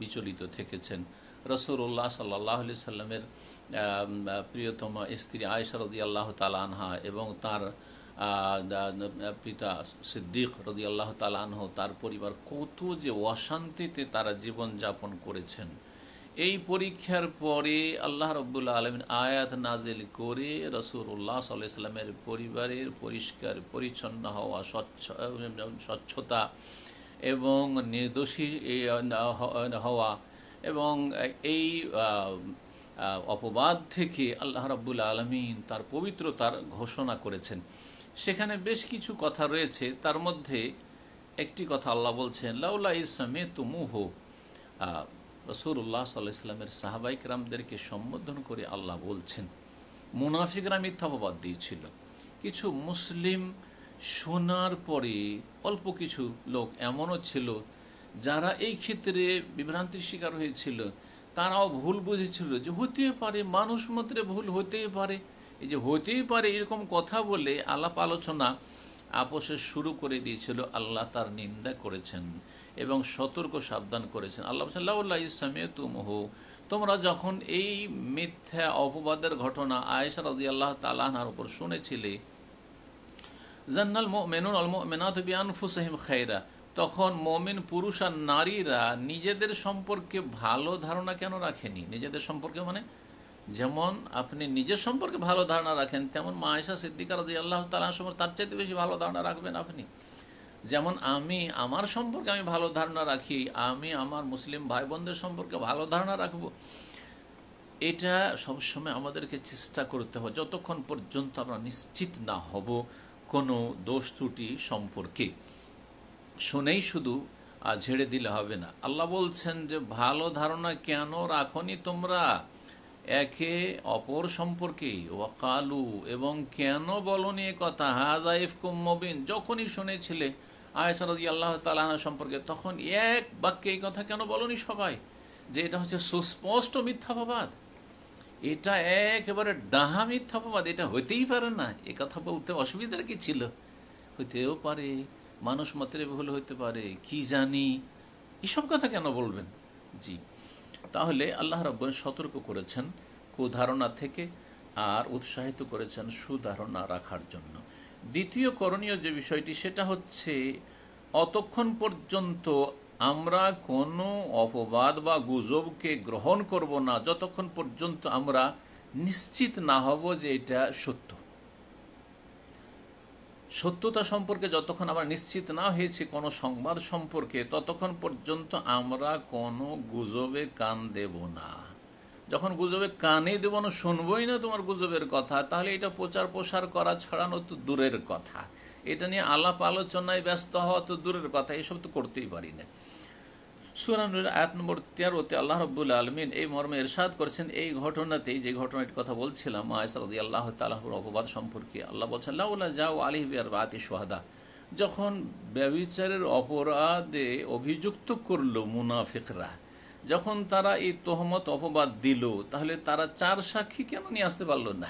বিচলিত থেকেছেন রসুল্লাহ সাল্লাহ আলি সাল্লামের প্রিয়তম স্ত্রী আয় আয়সারদি আল্লাহ তালানহা এবং তার পিতা সিদ্দিক রদি আল্লাহ তালানহ তার পরিবার কত যে অশান্তিতে তারা জীবন যাপন করেছেন এই পরীক্ষার পরে আল্লাহ রব্বুল আলমিন আয়াত নাজেল করে রসুল্লাহ সাল্লাহ ইসলামের পরিবারের পরিষ্কার পরিচ্ছন্ন হওয়া স্বচ্ছ স্বচ্ছতা এবং নির্দোষী হওয়া এবং এই অপবাদ থেকে আল্লাহ রব্বুল আলমিন তার পবিত্রতার ঘোষণা করেছেন সেখানে বেশ কিছু কথা রয়েছে তার মধ্যে একটি কথা আল্লাহ বলছেন লাউলা ইসমে তুমু হো রসুল্লাহ সাল্লাহ ইসলামের সাহাবাইক রামদেরকে সম্বোধন করে আল্লাহ বলছেন মুনাফিকরা মিথ্যাপবাদ দিয়েছিল কিছু মুসলিম শোনার পরে অল্প কিছু লোক এমনও ছিল যারা এই ক্ষেত্রে বিভ্রান্তির শিকার হয়েছিল তারাও ভুল বুঝেছিল যে হতেই পারে মানুষ মাত্রে ভুল হতেই পারে এই যে হতেই পারে এরকম কথা বলে আলাপ আলোচনা আপোষে শুরু করে দিয়েছিল আল্লাহ তার নিন্দা করেছেন এবং সতর্ক সাবধান করেছেন আল্লাহ সাল্লাহ ইসলামে তুমহ তোমরা যখন এই মিথ্যা অপবাদের ঘটনা আয়েশা রাজি আল্লাহ তালাহার উপর শুনেছিলে জান্নাল মেনুন আল মেনাত বিয়ান খাইরা তখন মমিন পুরুষ আর নারীরা নিজেদের সম্পর্কে ভালো ধারণা কেন রাখেনি নিজেদের সম্পর্কে মানে যেমন আপনি নিজের সম্পর্কে ভালো ধারণা রাখেন তেমন মা আয়সা সিদ্দিকার দিয়ে আল্লাহ তালা সম্পর্কে তার চাইতে বেশি ভালো ধারণা রাখবেন আপনি যেমন আমি আমার সম্পর্কে আমি ভালো ধারণা রাখি আমি আমার মুসলিম ভাই বোনদের সম্পর্কে ভালো ধারণা রাখব এটা সবসময় আমাদেরকে চেষ্টা করতে হবে যতক্ষণ পর্যন্ত আমরা নিশ্চিত না হব কোনো দোষ ত্রুটি সম্পর্কে শুনেই শুধু ঝেড়ে দিলে হবে না আল্লাহ বলছেন যে ভালো ধারণা কেন রাখনি তোমরা একে অপর সম্পর্কে ওয়াকালু এবং কেন বলনি কথা হাজা ইফকুম মবিন যখনই শুনেছিলে আয়সারদি আল্লাহ তালাহ সম্পর্কে তখন এক বাক্যে এই কথা কেন বলনি সবাই যে এটা হচ্ছে সুস্পষ্ট মিথ্যাপবাদ এটা একেবারে ডাহা মিথ্যাপবাদ এটা হইতেই পারে না এ কথা বলতে অসুবিধার কি ছিল হইতেও পারে মানুষ মাত্রে ভুল হইতে পারে কি জানি এসব কথা কেন বলবেন জি তাহলে আল্লাহ রব সতর্ক করেছেন কুধারণা থেকে আর উৎসাহিত করেছেন সুধারণা রাখার জন্য দ্বিতীয় করণীয় যে বিষয়টি সেটা হচ্ছে অতক্ষণ পর্যন্ত আমরা কোনো অপবাদ বা গুজবকে গ্রহণ করব না যতক্ষণ পর্যন্ত আমরা নিশ্চিত না হব যে এটা সত্য সত্যতা সম্পর্কে যতক্ষণ আমরা নিশ্চিত না হয়েছি কোনো সংবাদ সম্পর্কে ততক্ষণ পর্যন্ত আমরা কোনো গুজবে কান দেব না যখন গুজবে কানে দেব না শুনবই না তোমার গুজবের কথা তাহলে এটা প্রচার প্রসার করা ছড়ানো তো দূরের কথা এটা নিয়ে আলাপ আলোচনায় ব্যস্ত হওয়া তো দূরের কথা এসব তো করতেই পারি না সুরানুরের আয়াত নম্বর তেরোতে আল্লাহ রব্বুল আলমিন এই মর্মে এরশাদ করেছেন এই ঘটনাতেই যে ঘটনাটির কথা বলছিলাম মায়াসাদি আল্লাহ তালাহুর অপবাদ সম্পর্কে আল্লাহ বলছেন আল্লাহ যাও আলি বিয়ার আতি সোহাদা যখন ব্যবিচারের অপরাধে অভিযুক্ত করল মুনাফিকরা যখন তারা এই তহমত অপবাদ দিল তাহলে তারা চার সাক্ষী কেন নিয়ে আসতে পারল না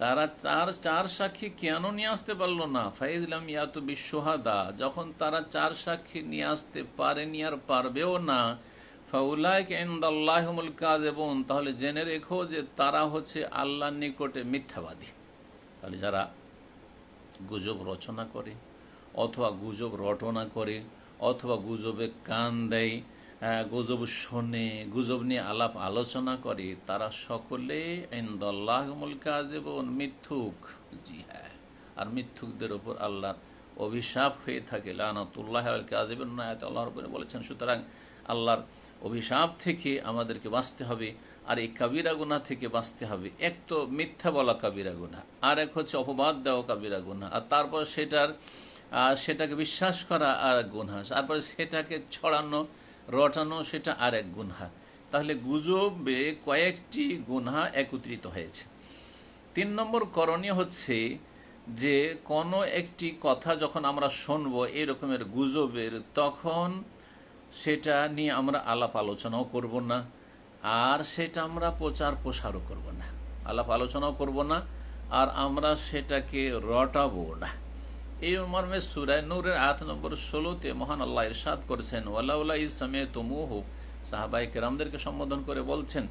তারা চার চার সাক্ষী কেন নিয়ে আসতে পারলো না ফাইজলাম ইয়াতু বিশ্বহাদা যখন তারা চার সাক্ষী নিয়ে আসতে পারেনি আর পারবেও না ফাউলাইক কাজ এবং তাহলে জেনে রেখো যে তারা হচ্ছে আল্লাহর নিকটে মিথ্যাবাদী তাহলে যারা গুজব রচনা করে অথবা গুজব রটনা করে অথবা গুজবে কান দেয় গুজব শোনে গুজব নিয়ে আলাপ আলোচনা করে তারা সকলে কাজেবন মিথ্যুক জি হ্যাঁ আর মিথ্যুকদের ওপর আল্লাহর অভিশাপ হয়ে থাকে লানাতুল্লাহ আল কাজেবেন নায়াত আল্লাহর উপরে বলেছেন সুতরাং আল্লাহর অভিশাপ থেকে আমাদেরকে বাঁচতে হবে আর এই কাবিরা গুণা থেকে বাঁচতে হবে এক তো মিথ্যা বলা কাবিরা গুণা আর এক হচ্ছে অপবাদ দেওয়া কাবিরা গুণা আর তারপর সেটার সেটাকে বিশ্বাস করা আর গুণা তারপরে সেটাকে ছড়ানো রটানো সেটা আর এক গুনহা তাহলে গুজবে কয়েকটি গুনহা একত্রিত হয়েছে তিন নম্বর করণীয় হচ্ছে যে কোনো একটি কথা যখন আমরা শুনবো এরকমের গুজবের তখন সেটা নিয়ে আমরা আলাপ আলোচনাও করব না আর সেটা আমরা প্রচার প্রসারও করব না আলাপ আলোচনাও করব না আর আমরা সেটাকে রটাবো না এই মর্মে সুরায় নূরের আয়াত নম্বর ষোলোতে মহান আল্লাহ ইরশাদ করেছেন ওয়ালাউলা ইসামে তমুহ সাহাবাই কেরামদেরকে সম্বোধন করে বলছেন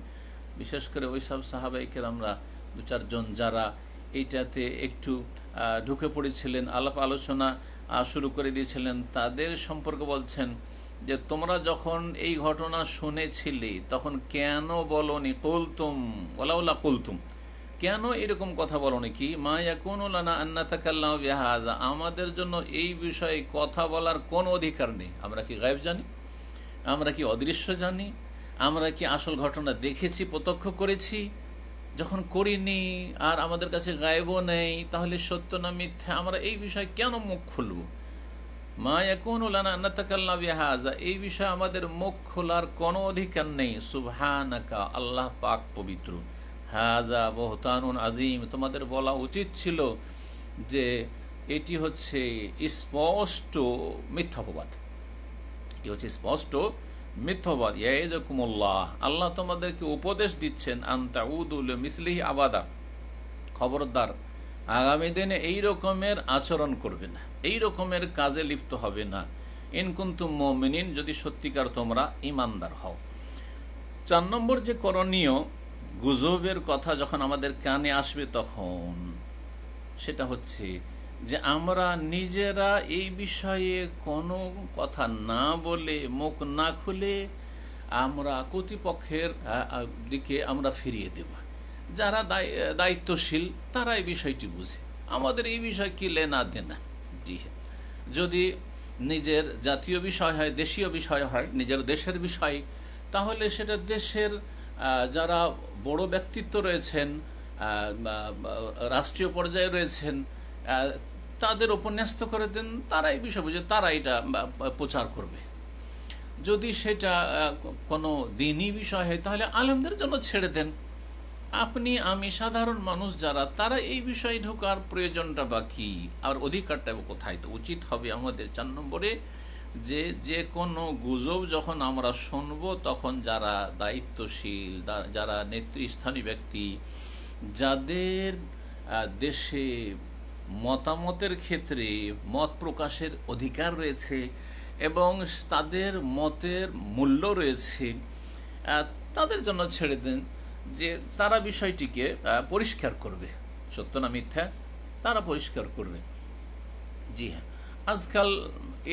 বিশেষ করে ওই সব সাহাবাই কেরামরা দু চারজন যারা এইটাতে একটু ঢুকে পড়েছিলেন আলাপ আলোচনা শুরু করে দিয়েছিলেন তাদের সম্পর্কে বলছেন যে তোমরা যখন এই ঘটনা শুনেছিলে তখন কেন বলনি কুলতুম ওলাউলা কুলতুম কেন এরকম কথা বলো নাকি মা ইয়াকুনুলানা আন্না তাকাল্লাহ বিহাজা আমাদের জন্য এই বিষয়ে কথা বলার কোনো অধিকার নেই আমরা কি গায়েব জানি আমরা কি অদৃশ্য জানি আমরা কি আসল ঘটনা দেখেছি প্রত্যক্ষ করেছি যখন করিনি আর আমাদের কাছে গায়েবও নেই তাহলে সত্য না মিথ্যা আমরা এই বিষয়ে কেন মুখ খুলব মা ইয়াকুনুলানা আন্না তাকাল্লাহ বিহাজা এই বিষয়ে আমাদের মুখ খোলার কোনো অধিকার নেই সুবহানাকা আল্লাহ পাক পবিত্র হাজা বহতানুন আজিম তোমাদের বলা উচিত ছিল যে এটি হচ্ছে স্পষ্ট মিথ্যাপবাদ এটি হচ্ছে স্পষ্ট মিথ্যাবাদ ইয়াইজকুমুল্লাহ আল্লাহ তোমাদেরকে উপদেশ দিচ্ছেন আন্তা উদুল মিসলিহি আবাদা খবরদার আগামী দিনে এই রকমের আচরণ করবে না এই রকমের কাজে লিপ্ত হবে না ইনকুন্তু মমিনিন যদি সত্যিকার তোমরা ইমানদার হও চার নম্বর যে করণীয় গুজবের কথা যখন আমাদের কানে আসবে তখন সেটা হচ্ছে যে আমরা নিজেরা এই বিষয়ে কোনো কথা না বলে মুখ না খুলে আমরা কর্তৃপক্ষের দিকে আমরা ফিরিয়ে দেব যারা দায়িত্বশীল তারা এই বিষয়টি বুঝে আমাদের এই বিষয় কি লেনা দেনা জি যদি নিজের জাতীয় বিষয় হয় দেশীয় বিষয় হয় নিজের দেশের বিষয় তাহলে সেটা দেশের যারা বড় ব্যক্তিত্ব রয়েছেন রাষ্ট্রীয় পর্যায়ে রয়েছেন তাদের উপন্যাস্ত করে দেন তারা এই বিষয় বুঝে তারা এটা প্রচার করবে যদি সেটা কোনো দিনই বিষয় হয় তাহলে আলেমদের জন্য ছেড়ে দেন আপনি আমি সাধারণ মানুষ যারা তারা এই বিষয়ে ঢোকার প্রয়োজনটা বা কী আর অধিকারটা কোথায় তো উচিত হবে আমাদের চার নম্বরে যে যে কোনো গুজব যখন আমরা শুনব তখন যারা দায়িত্বশীল যারা নেতৃস্থানীয় ব্যক্তি যাদের দেশে মতামতের ক্ষেত্রে মত প্রকাশের অধিকার রয়েছে এবং তাদের মতের মূল্য রয়েছে তাদের জন্য ছেড়ে দেন যে তারা বিষয়টিকে পরিষ্কার করবে সত্য না মিথ্যা তারা পরিষ্কার করবে জি হ্যাঁ আজকাল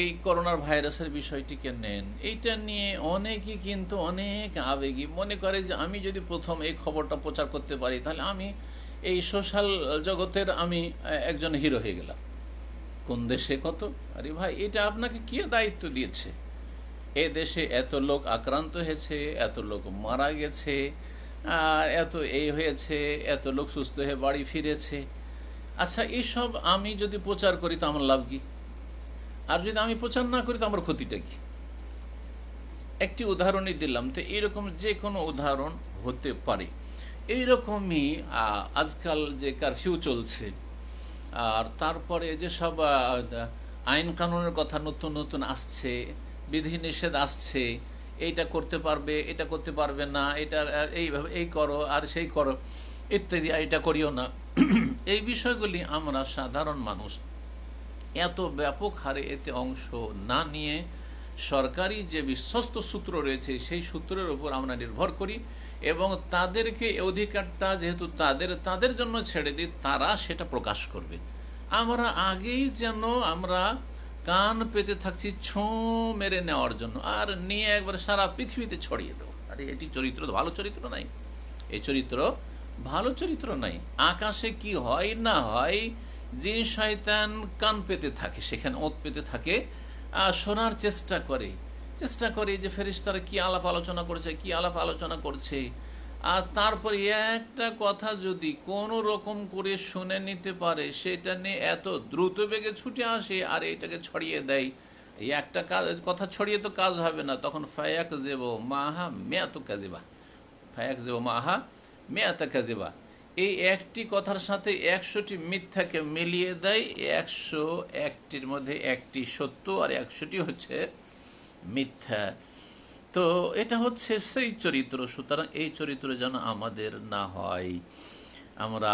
এই করোনার ভাইরাসের বিষয়টিকে নেন এইটা নিয়ে অনেকেই কিন্তু অনেক আবেগী মনে করে যে আমি যদি প্রথম এই খবরটা প্রচার করতে পারি তাহলে আমি এই সোশ্যাল জগতের আমি একজন হিরো হয়ে গেলাম কোন দেশে কত আরে ভাই এটা আপনাকে কে দায়িত্ব দিয়েছে এ দেশে এত লোক আক্রান্ত হয়েছে এত লোক মারা গেছে এত এই হয়েছে এত লোক সুস্থ হয়ে বাড়ি ফিরেছে আচ্ছা এইসব আমি যদি প্রচার করি তো আমার লাভ কী আর যদি আমি প্রচার না করি তো আমার ক্ষতিটা কি একটি উদাহরণই দিলাম তো এইরকম যে কোনো উদাহরণ হতে পারে এইরকমই আজকাল যে কারফিউ চলছে আর তারপরে যেসব আইন কানুনের কথা নতুন নতুন আসছে বিধিনিষেধ আসছে এইটা করতে পারবে এটা করতে পারবে না এটা এইভাবে এই করো আর সেই করো ইত্যাদি এটা করিও না এই বিষয়গুলি আমরা সাধারণ মানুষ এত ব্যাপক হারে এতে অংশ না নিয়ে সরকারি যে বিশ্বস্ত সূত্র রয়েছে সেই সূত্রের উপর আমরা নির্ভর করি এবং তাদেরকে অধিকারটা যেহেতু তাদের তাদের জন্য ছেড়ে দিই তারা সেটা প্রকাশ করবে আমরা আগেই যেন আমরা কান পেতে থাকছি ছো মেরে নেওয়ার জন্য আর নিয়ে একবার সারা পৃথিবীতে ছড়িয়ে দেবো আরে এটি চরিত্র ভালো চরিত্র নাই এই চরিত্র ভালো চরিত্র নাই আকাশে কি হয় না হয় যে শয়তান কান পেতে থাকে সেখানে ওত পেতে থাকে শোনার চেষ্টা করে চেষ্টা করে যে ফেরিস্তারা কি আলাপ আলোচনা করছে কি আলাপ আলোচনা করছে আর তারপরে একটা কথা যদি কোনো রকম করে শুনে নিতে পারে সেটা নিয়ে এত দ্রুত বেগে ছুটে আসে আর এটাকে ছড়িয়ে দেয় এই একটা কাজ কথা ছড়িয়ে তো কাজ হবে না তখন ফায়াক যেব মাহা মেয়াত কাজেবা ফায়াক যেব মাহা মেয়াত কাজেবা এই একটি কথার সাথে একশোটি মিথ্যাকে মিলিয়ে দেয় একশো একটির মধ্যে একটি সত্য আর একশোটি হচ্ছে মিথ্যা তো এটা হচ্ছে সেই চরিত্র সুতরাং এই চরিত্র যেন আমাদের না হয় আমরা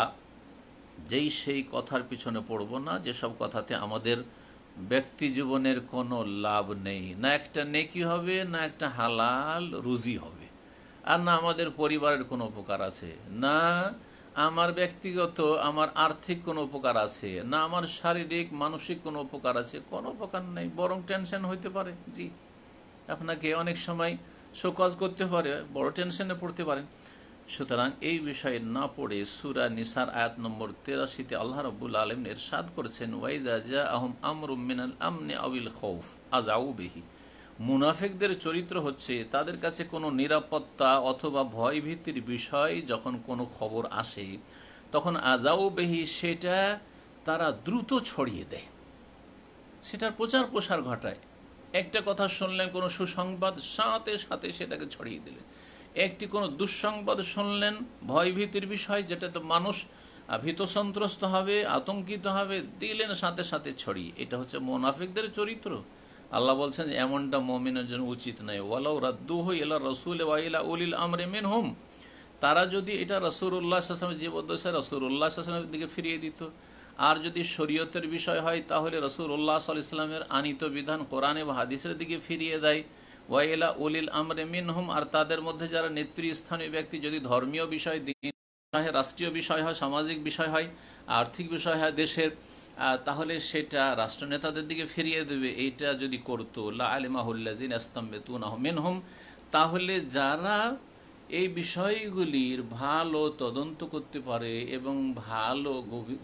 যেই সেই কথার পিছনে পড়ব না যেসব কথাতে আমাদের ব্যক্তি জীবনের কোনো লাভ নেই না একটা নেকি হবে না একটা হালাল রুজি হবে আর না আমাদের পরিবারের কোনো উপকার আছে না আমার ব্যক্তিগত আমার আর্থিক কোনো উপকার আছে না আমার শারীরিক মানসিক কোনো উপকার আছে কোনো উপকার নেই বরং টেনশন হইতে পারে জি আপনাকে অনেক সময় শোকজ করতে পারে বড় টেনশনে পড়তে পারেন সুতরাং এই বিষয়ে না পড়ে সুরা নিসার আয়াত নম্বর তেরাশিতে আল্লাহ রব্বুল আলম সাদ করেছেন ওয়াইদা জা আহম মিনাল আমনে আবিল খৌফ আজাউ মুনাফেকদের চরিত্র হচ্ছে তাদের কাছে কোনো নিরাপত্তা অথবা ভয়ভীতির বিষয় যখন কোনো খবর আসে তখন আজাও বেহি সেটা তারা দ্রুত ছড়িয়ে দেয় সেটার প্রচার প্রসার ঘটায় একটা কথা শুনলেন কোনো সুসংবাদ সাথে সাথে সেটাকে ছড়িয়ে দিলেন একটি কোনো দুঃসংবাদ শুনলেন ভয়ভীতির বিষয় যেটা তো মানুষ ভীত সন্ত্রস্ত হবে আতঙ্কিত হবে দিলেন সাথে সাথে ছড়িয়ে এটা হচ্ছে মোনাফিকদের চরিত্র আল্লাহ বলছেন এমনটা মমিনের জন্য উচিত নয় ওয়ালাউ রাদ্দু হই এলা রসুল ওয়াইলা উলিল আমরে মিন হুম তারা যদি এটা রসুল্লাহ আসলামের জীবদ্দশায় রসুল্লাহ আসলামের দিকে ফিরিয়ে দিত আর যদি শরীয়তের বিষয় হয় তাহলে রসুল্লাহ সাল ইসলামের আনিত বিধান কোরআনে বা হাদিসের দিকে ফিরিয়ে দেয় ওয়াইলা উলিল আমরে মিন হুম আর তাদের মধ্যে যারা নেতৃস্থানীয় ব্যক্তি যদি ধর্মীয় বিষয় দিন রাষ্ট্রীয় বিষয় হয় সামাজিক বিষয় হয় আর্থিক বিষয় হয় দেশের তাহলে সেটা রাষ্ট্রনেতাদের দিকে ফিরিয়ে দেবে এইটা যদি করতো লা আলিমাহুল্লাজিন আস্তাম্বেতুন আহমেন হোম তাহলে যারা এই বিষয়গুলির ভালো তদন্ত করতে পারে এবং ভালো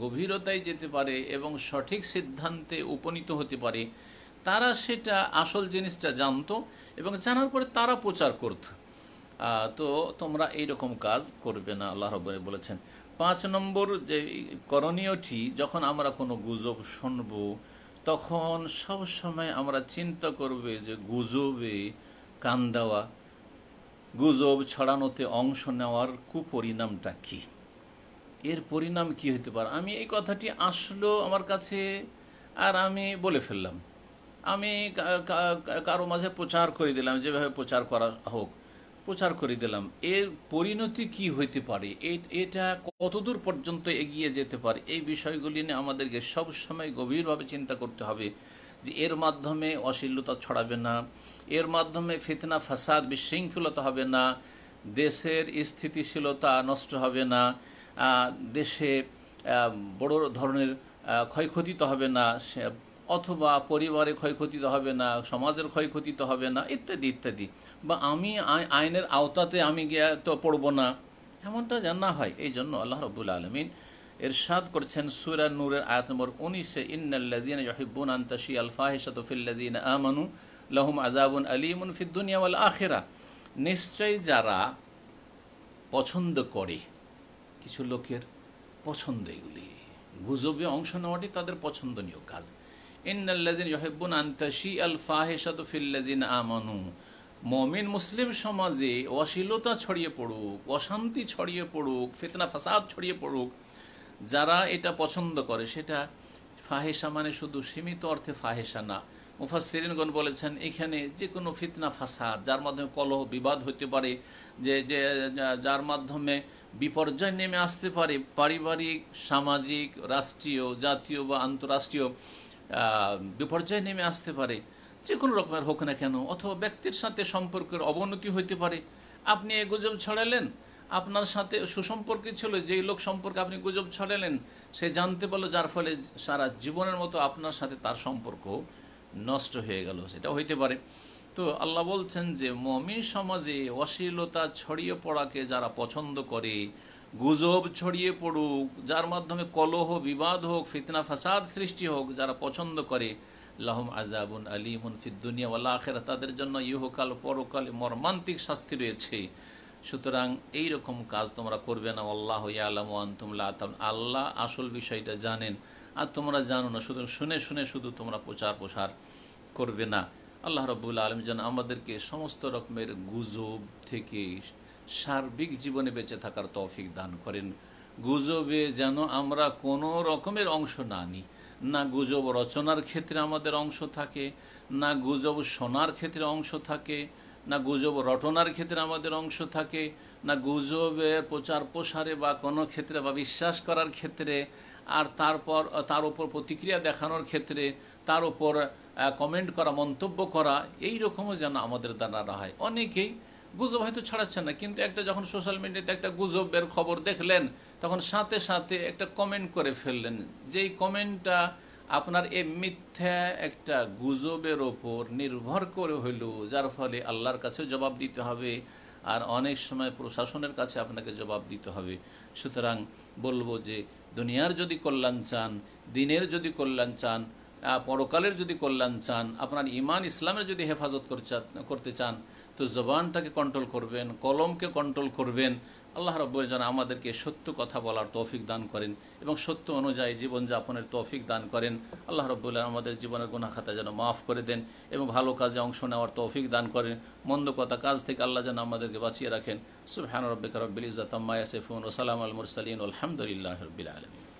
গভীরতায় যেতে পারে এবং সঠিক সিদ্ধান্তে উপনীত হতে পারে তারা সেটা আসল জিনিসটা জানতো এবং জানার পরে তারা প্রচার করত তো তোমরা এইরকম কাজ করবে না আল্লাহ রব্বরে বলেছেন পাঁচ নম্বর যে করণীয়টি যখন আমরা কোনো গুজব শুনব তখন সবসময় আমরা চিন্তা করবে যে গুজবে কান দেওয়া গুজব ছড়ানোতে অংশ নেওয়ার কুপরিণামটা কী এর পরিণাম কি হতে পারে আমি এই কথাটি আসলো আমার কাছে আর আমি বলে ফেললাম আমি কারো মাঝে প্রচার করে দিলাম যেভাবে প্রচার করা হোক প্রচার করে দিলাম এর পরিণতি কি হইতে পারে এটা কতদূর পর্যন্ত এগিয়ে যেতে পারে এই বিষয়গুলি নিয়ে আমাদেরকে সবসময় গভীরভাবে চিন্তা করতে হবে যে এর মাধ্যমে অশ্লীলতা ছড়াবে না এর মাধ্যমে ফিতনা ফাসাদ বিশৃঙ্খলতা হবে না দেশের স্থিতিশীলতা নষ্ট হবে না দেশে বড় ধরনের ক্ষয়ক্ষতি তো হবে না অথবা পরিবারে ক্ষয়ক্ষতি হবে না সমাজের ক্ষয়ক্ষতি তো হবে না ইত্যাদি ইত্যাদি বা আমি আইনের আওতাতে আমি গিয়ে তো পড়বো না এমনটা যেন না হয় এই জন্য আল্লাহ রবুল আলমিন এরশাদ করছেন সুরা নূরের আয়াত নম্বর উনিশে ইন্নাল্লাজিন ইউহিব্বুনা আন্তাশি তাশিয়া আল ফাহিশাতু ফিল আমানু লাহুম আযাবুন আলিমুন ফিদ দুনিয়া ওয়াল আখিরা নিশ্চয়ই যারা পছন্দ করে কিছু লোকের পছন্দ এগুলি গুজবে অংশ নেওয়াটি তাদের পছন্দনীয় কাজ ইন্নাল্লাজিন ইহেব্বুন আন্তাশি আল ফাহেসাদ ফিল্লাজিন আমানু মমিন মুসলিম সমাজে অশ্লীলতা ছড়িয়ে পড়ুক অশান্তি ছড়িয়ে পড়ুক ফিতনা ফাসাদ ছড়িয়ে পড়ুক যারা এটা পছন্দ করে সেটা ফাহেসা মানে শুধু সীমিত অর্থে ফাহেসা না মুফাসিরিনগণ বলেছেন এখানে যে কোনো ফিতনা ফাসাদ যার মাধ্যমে কলহ বিবাদ হতে পারে যে যে যার মাধ্যমে বিপর্যয় নেমে আসতে পারে পারিবারিক সামাজিক রাষ্ট্রীয় জাতীয় বা আন্তঃরাষ্ট্রীয় বিপর্যয় নেমে আসতে পারে যে কোনো রকমের হোক না কেন অথবা ব্যক্তির সাথে সম্পর্কের অবনতি হইতে পারে আপনি এ গুজব ছড়ালেন আপনার সাথে সুসম্পর্কে ছিল যেই লোক সম্পর্কে আপনি গুজব ছড়ালেন সে জানতে পারলো যার ফলে সারা জীবনের মতো আপনার সাথে তার সম্পর্ক নষ্ট হয়ে গেল সেটা হইতে পারে তো আল্লাহ বলছেন যে মমিন সমাজে অশ্লীলতা ছড়িয়ে পড়াকে যারা পছন্দ করে গুজব ছড়িয়ে পড়ুক যার মাধ্যমে কলহ বিবাদ হোক ফিতনা ফাসাদ সৃষ্টি হোক যারা পছন্দ করে লাহম আজাবুন আলিমুন ফিদ্দুনিয়া ওয়ালা আখের তাদের জন্য ইহকাল পরকালে মর্মান্তিক শাস্তি রয়েছে সুতরাং এই রকম কাজ তোমরা করবে না আল্লাহ আলম তুমলা আতাম আল্লাহ আসল বিষয়টা জানেন আর তোমরা জানো না শুধু শুনে শুনে শুধু তোমরা প্রচার প্রসার করবে না আল্লাহ রবুল্লা আলম যেন আমাদেরকে সমস্ত রকমের গুজব থেকে সার্বিক জীবনে বেঁচে থাকার তৌফিক দান করেন গুজবে যেন আমরা কোনো রকমের অংশ না নিই না গুজব রচনার ক্ষেত্রে আমাদের অংশ থাকে না গুজব শোনার ক্ষেত্রে অংশ থাকে না গুজব রটনার ক্ষেত্রে আমাদের অংশ থাকে না গুজবের প্রচার প্রসারে বা কোনো ক্ষেত্রে বা বিশ্বাস করার ক্ষেত্রে আর তারপর তার উপর প্রতিক্রিয়া দেখানোর ক্ষেত্রে তার উপর কমেন্ট করা মন্তব্য করা এই রকমও যেন আমাদের দ্বারা হয় অনেকেই গুজব হয়তো ছড়াচ্ছেন না কিন্তু একটা যখন সোশ্যাল মিডিয়াতে একটা গুজবের খবর দেখলেন তখন সাথে সাথে একটা কমেন্ট করে ফেললেন যেই কমেন্টটা আপনার এ মিথ্যা একটা গুজবের ওপর নির্ভর করে হইল যার ফলে আল্লাহর কাছে জবাব দিতে হবে আর অনেক সময় প্রশাসনের কাছে আপনাকে জবাব দিতে হবে সুতরাং বলবো যে দুনিয়ার যদি কল্যাণ চান দিনের যদি কল্যাণ চান পরকালের যদি কল্যাণ চান আপনার ইমান ইসলামের যদি হেফাজত করতে চান তো জবানটাকে কন্ট্রোল করবেন কলমকে কন্ট্রোল করবেন আল্লাহ রব যেন আমাদেরকে সত্য কথা বলার তৌফিক দান করেন এবং সত্য অনুযায়ী জীবনযাপনের তৌফিক দান করেন আল্লাহ রব আমাদের জীবনের গুণাখাতা যেন মাফ করে দেন এবং ভালো কাজে অংশ নেওয়ার তৌফিক দান করেন মন্দ কথা কাজ থেকে আল্লাহ যেন আমাদেরকে বাঁচিয়ে রাখেন সুফহান রব্বিক রব্বিল ইজাতাম্মা ইয়াসিফুন ওসালাম আল মুরসালিন আলহামদুলিল্লাহ রবিল আলমী